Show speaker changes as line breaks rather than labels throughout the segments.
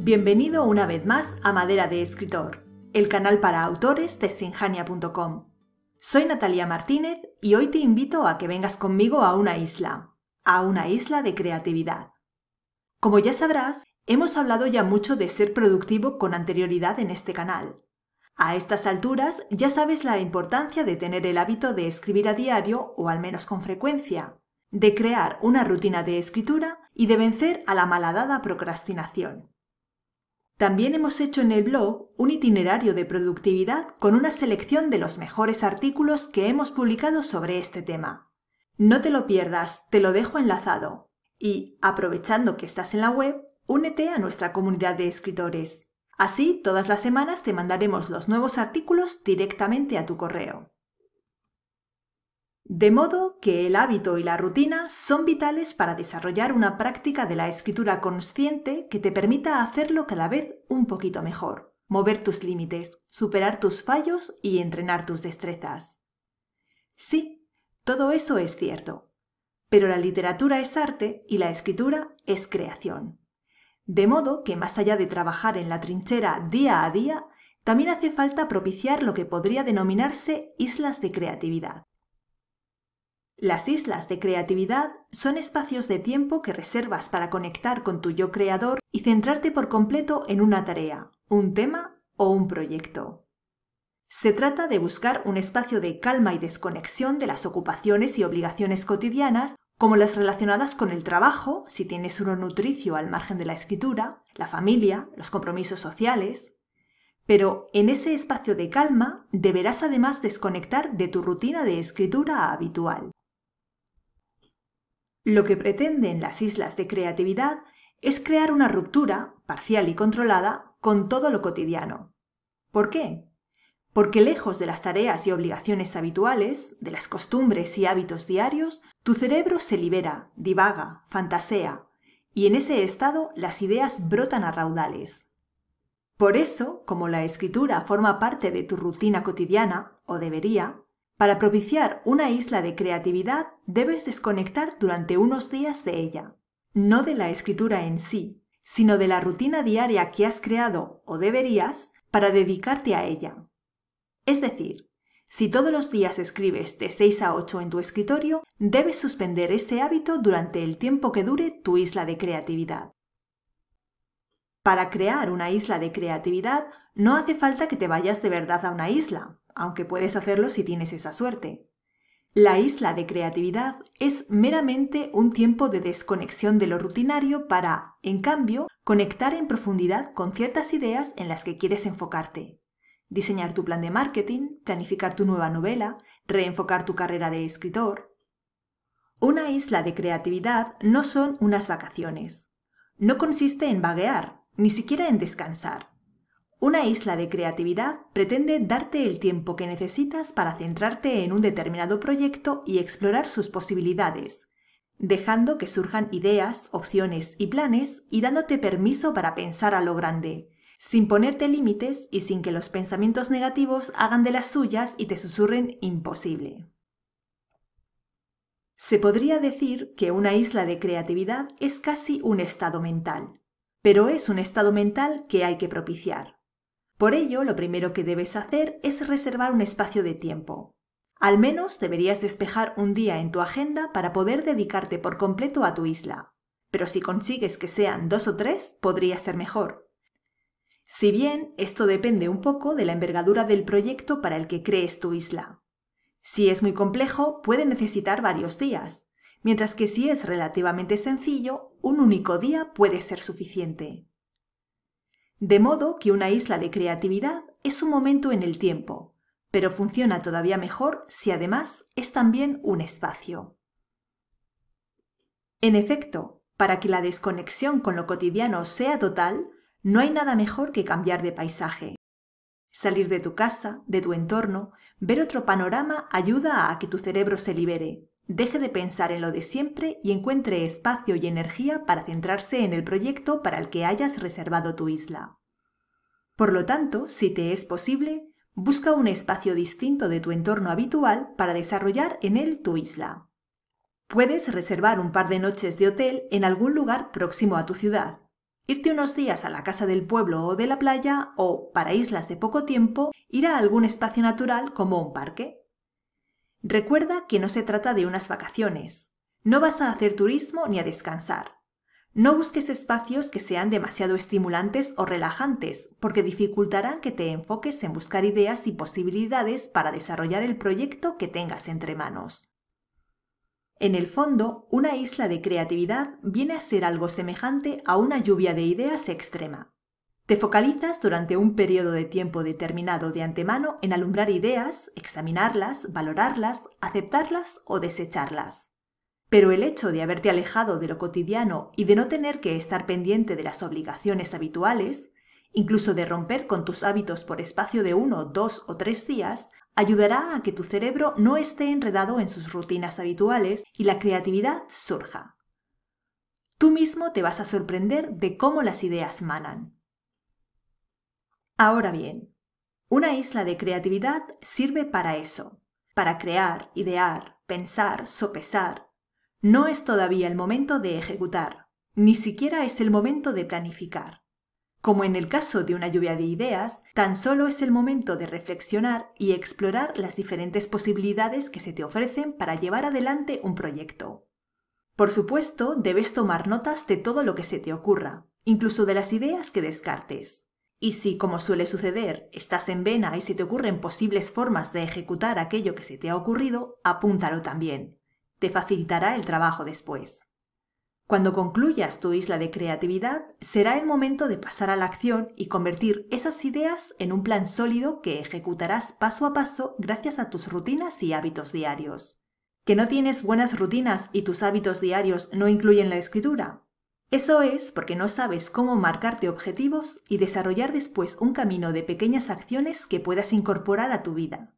Bienvenido una vez más a Madera de Escritor, el canal para autores de sinjania.com. Soy Natalia Martínez y hoy te invito a que vengas conmigo a una isla, a una isla de creatividad. Como ya sabrás, hemos hablado ya mucho de ser productivo con anterioridad en este canal. A estas alturas ya sabes la importancia de tener el hábito de escribir a diario o al menos con frecuencia, de crear una rutina de escritura y de vencer a la malhadada procrastinación. También hemos hecho en el blog un itinerario de productividad con una selección de los mejores artículos que hemos publicado sobre este tema. No te lo pierdas, te lo dejo enlazado. Y, aprovechando que estás en la web, únete a nuestra comunidad de escritores. Así, todas las semanas te mandaremos los nuevos artículos directamente a tu correo. De modo que el hábito y la rutina son vitales para desarrollar una práctica de la escritura consciente que te permita hacerlo cada vez un poquito mejor, mover tus límites, superar tus fallos y entrenar tus destrezas. Sí, todo eso es cierto, pero la literatura es arte y la escritura es creación. De modo que más allá de trabajar en la trinchera día a día, también hace falta propiciar lo que podría denominarse islas de creatividad las islas de creatividad son espacios de tiempo que reservas para conectar con tu yo creador y centrarte por completo en una tarea, un tema o un proyecto. Se trata de buscar un espacio de calma y desconexión de las ocupaciones y obligaciones cotidianas, como las relacionadas con el trabajo, si tienes uno nutricio al margen de la escritura, la familia, los compromisos sociales. Pero en ese espacio de calma deberás además desconectar de tu rutina de escritura habitual. Lo que pretenden las islas de creatividad es crear una ruptura, parcial y controlada, con todo lo cotidiano. ¿Por qué? Porque lejos de las tareas y obligaciones habituales, de las costumbres y hábitos diarios, tu cerebro se libera, divaga, fantasea, y en ese estado las ideas brotan a raudales. Por eso, como la escritura forma parte de tu rutina cotidiana, o debería, para propiciar una isla de creatividad debes desconectar durante unos días de ella, no de la escritura en sí, sino de la rutina diaria que has creado o deberías para dedicarte a ella. Es decir, si todos los días escribes de 6 a 8 en tu escritorio, debes suspender ese hábito durante el tiempo que dure tu isla de creatividad. Para crear una isla de creatividad no hace falta que te vayas de verdad a una isla, aunque puedes hacerlo si tienes esa suerte. La isla de creatividad es meramente un tiempo de desconexión de lo rutinario para, en cambio, conectar en profundidad con ciertas ideas en las que quieres enfocarte. Diseñar tu plan de marketing, planificar tu nueva novela, reenfocar tu carrera de escritor. Una isla de creatividad no son unas vacaciones. No consiste en vaguear, ni siquiera en descansar. Una isla de creatividad pretende darte el tiempo que necesitas para centrarte en un determinado proyecto y explorar sus posibilidades, dejando que surjan ideas, opciones y planes y dándote permiso para pensar a lo grande, sin ponerte límites y sin que los pensamientos negativos hagan de las suyas y te susurren imposible. Se podría decir que una isla de creatividad es casi un estado mental, pero es un estado mental que hay que propiciar. Por ello, lo primero que debes hacer es reservar un espacio de tiempo. Al menos deberías despejar un día en tu agenda para poder dedicarte por completo a tu isla. Pero si consigues que sean dos o tres, podría ser mejor. Si bien esto depende un poco de la envergadura del proyecto para el que crees tu isla. Si es muy complejo, puede necesitar varios días, mientras que si es relativamente sencillo, un único día puede ser suficiente. De modo que una isla de creatividad es un momento en el tiempo, pero funciona todavía mejor si además es también un espacio. En efecto, para que la desconexión con lo cotidiano sea total, no hay nada mejor que cambiar de paisaje. Salir de tu casa, de tu entorno, ver otro panorama ayuda a que tu cerebro se libere, deje de pensar en lo de siempre y encuentre espacio y energía para centrarse en el proyecto para el que hayas reservado tu isla. Por lo tanto, si te es posible, busca un espacio distinto de tu entorno habitual para desarrollar en él tu isla. Puedes reservar un par de noches de hotel en algún lugar próximo a tu ciudad, irte unos días a la casa del pueblo o de la playa o, para islas de poco tiempo, ir a algún espacio natural como un parque. Recuerda que no se trata de unas vacaciones. No vas a hacer turismo ni a descansar. No busques espacios que sean demasiado estimulantes o relajantes, porque dificultarán que te enfoques en buscar ideas y posibilidades para desarrollar el proyecto que tengas entre manos. En el fondo, una isla de creatividad viene a ser algo semejante a una lluvia de ideas extrema. Te focalizas durante un periodo de tiempo determinado de antemano en alumbrar ideas, examinarlas, valorarlas, aceptarlas o desecharlas. Pero el hecho de haberte alejado de lo cotidiano y de no tener que estar pendiente de las obligaciones habituales, incluso de romper con tus hábitos por espacio de uno, dos o tres días, ayudará a que tu cerebro no esté enredado en sus rutinas habituales y la creatividad surja. Tú mismo te vas a sorprender de cómo las ideas manan. Ahora bien, una isla de creatividad sirve para eso, para crear, idear, pensar, sopesar. No es todavía el momento de ejecutar, ni siquiera es el momento de planificar. Como en el caso de una lluvia de ideas, tan solo es el momento de reflexionar y explorar las diferentes posibilidades que se te ofrecen para llevar adelante un proyecto. Por supuesto, debes tomar notas de todo lo que se te ocurra, incluso de las ideas que descartes. Y si, como suele suceder, estás en vena y se te ocurren posibles formas de ejecutar aquello que se te ha ocurrido, apúntalo también. Te facilitará el trabajo después. Cuando concluyas tu isla de creatividad, será el momento de pasar a la acción y convertir esas ideas en un plan sólido que ejecutarás paso a paso gracias a tus rutinas y hábitos diarios. ¿Que no tienes buenas rutinas y tus hábitos diarios no incluyen la escritura? Eso es porque no sabes cómo marcarte objetivos y desarrollar después un camino de pequeñas acciones que puedas incorporar a tu vida.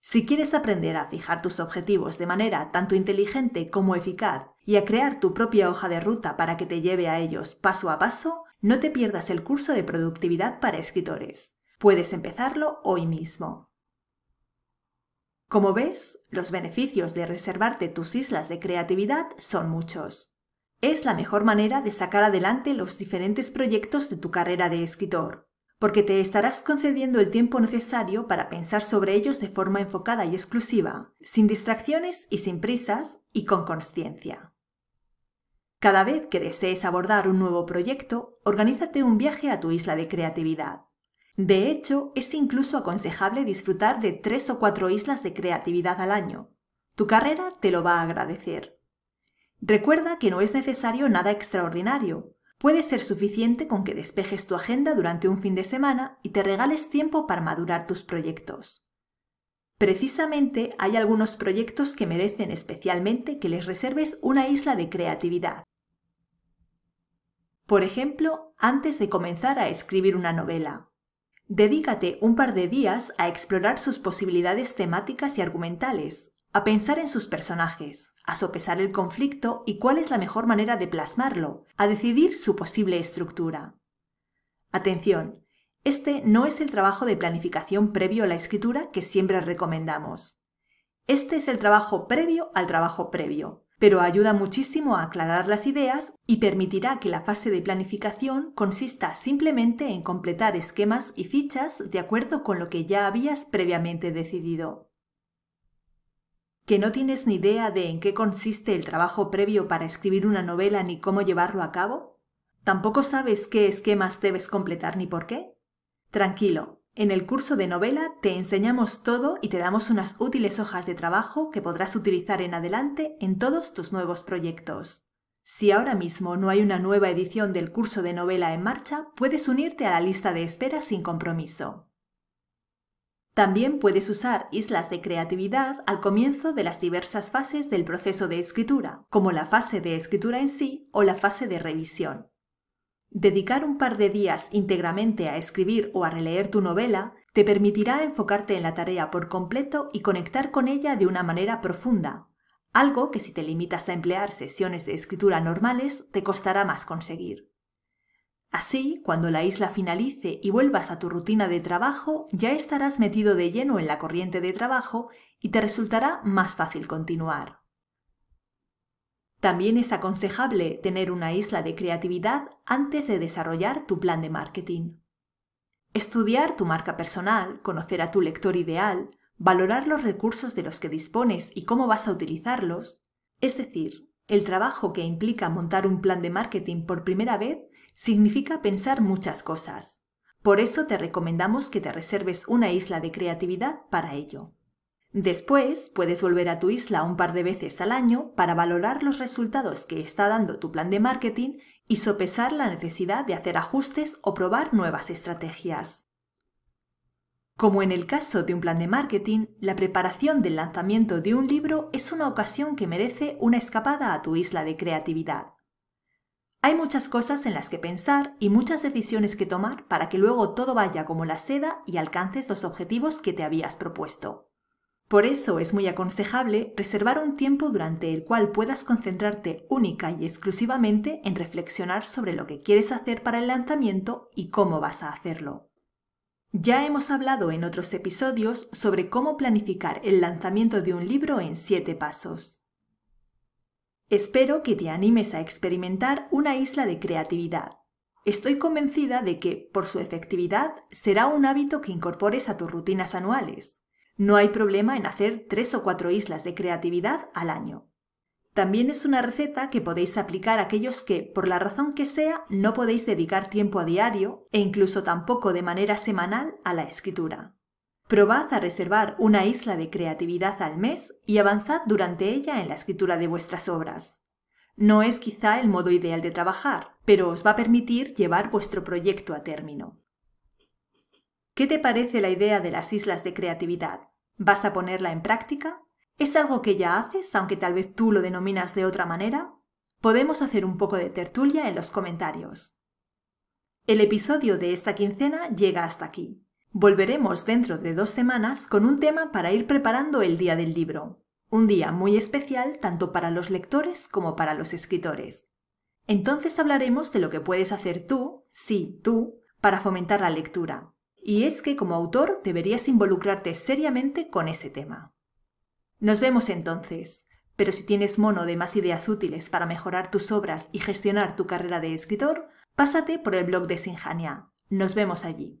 Si quieres aprender a fijar tus objetivos de manera tanto inteligente como eficaz y a crear tu propia hoja de ruta para que te lleve a ellos paso a paso, no te pierdas el curso de productividad para escritores. Puedes empezarlo hoy mismo. Como ves, los beneficios de reservarte tus islas de creatividad son muchos. Es la mejor manera de sacar adelante los diferentes proyectos de tu carrera de escritor, porque te estarás concediendo el tiempo necesario para pensar sobre ellos de forma enfocada y exclusiva, sin distracciones y sin prisas y con conciencia. Cada vez que desees abordar un nuevo proyecto, organízate un viaje a tu isla de creatividad. De hecho, es incluso aconsejable disfrutar de tres o cuatro islas de creatividad al año. Tu carrera te lo va a agradecer. Recuerda que no es necesario nada extraordinario. Puede ser suficiente con que despejes tu agenda durante un fin de semana y te regales tiempo para madurar tus proyectos. Precisamente hay algunos proyectos que merecen especialmente que les reserves una isla de creatividad. Por ejemplo, antes de comenzar a escribir una novela. Dedícate un par de días a explorar sus posibilidades temáticas y argumentales, a pensar en sus personajes, a sopesar el conflicto y cuál es la mejor manera de plasmarlo, a decidir su posible estructura. Atención, este no es el trabajo de planificación previo a la escritura que siempre recomendamos. Este es el trabajo previo al trabajo previo, pero ayuda muchísimo a aclarar las ideas y permitirá que la fase de planificación consista simplemente en completar esquemas y fichas de acuerdo con lo que ya habías previamente decidido que no tienes ni idea de en qué consiste el trabajo previo para escribir una novela ni cómo llevarlo a cabo? ¿Tampoco sabes qué esquemas debes completar ni por qué? Tranquilo, en el curso de novela te enseñamos todo y te damos unas útiles hojas de trabajo que podrás utilizar en adelante en todos tus nuevos proyectos. Si ahora mismo no hay una nueva edición del curso de novela en marcha, puedes unirte a la lista de espera sin compromiso. También puedes usar islas de creatividad al comienzo de las diversas fases del proceso de escritura, como la fase de escritura en sí o la fase de revisión. Dedicar un par de días íntegramente a escribir o a releer tu novela te permitirá enfocarte en la tarea por completo y conectar con ella de una manera profunda, algo que si te limitas a emplear sesiones de escritura normales te costará más conseguir. Así, cuando la isla finalice y vuelvas a tu rutina de trabajo, ya estarás metido de lleno en la corriente de trabajo y te resultará más fácil continuar. También es aconsejable tener una isla de creatividad antes de desarrollar tu plan de marketing. Estudiar tu marca personal, conocer a tu lector ideal, valorar los recursos de los que dispones y cómo vas a utilizarlos, es decir, el trabajo que implica montar un plan de marketing por primera vez significa pensar muchas cosas. Por eso te recomendamos que te reserves una isla de creatividad para ello. Después, puedes volver a tu isla un par de veces al año para valorar los resultados que está dando tu plan de marketing y sopesar la necesidad de hacer ajustes o probar nuevas estrategias. Como en el caso de un plan de marketing, la preparación del lanzamiento de un libro es una ocasión que merece una escapada a tu isla de creatividad. Hay muchas cosas en las que pensar y muchas decisiones que tomar para que luego todo vaya como la seda y alcances los objetivos que te habías propuesto. Por eso es muy aconsejable reservar un tiempo durante el cual puedas concentrarte única y exclusivamente en reflexionar sobre lo que quieres hacer para el lanzamiento y cómo vas a hacerlo. Ya hemos hablado en otros episodios sobre cómo planificar el lanzamiento de un libro en siete pasos. Espero que te animes a experimentar una isla de creatividad. Estoy convencida de que, por su efectividad, será un hábito que incorpores a tus rutinas anuales. No hay problema en hacer tres o cuatro islas de creatividad al año. También es una receta que podéis aplicar a aquellos que, por la razón que sea, no podéis dedicar tiempo a diario e incluso tampoco de manera semanal a la escritura. Probad a reservar una isla de creatividad al mes y avanzad durante ella en la escritura de vuestras obras. No es quizá el modo ideal de trabajar, pero os va a permitir llevar vuestro proyecto a término. ¿Qué te parece la idea de las islas de creatividad? ¿Vas a ponerla en práctica? ¿Es algo que ya haces, aunque tal vez tú lo denominas de otra manera? Podemos hacer un poco de tertulia en los comentarios. El episodio de esta quincena llega hasta aquí. Volveremos dentro de dos semanas con un tema para ir preparando el Día del Libro, un día muy especial tanto para los lectores como para los escritores. Entonces hablaremos de lo que puedes hacer tú, sí, tú, para fomentar la lectura. Y es que como autor deberías involucrarte seriamente con ese tema. Nos vemos entonces, pero si tienes mono de más ideas útiles para mejorar tus obras y gestionar tu carrera de escritor, pásate por el blog de Sinjania. Nos vemos allí.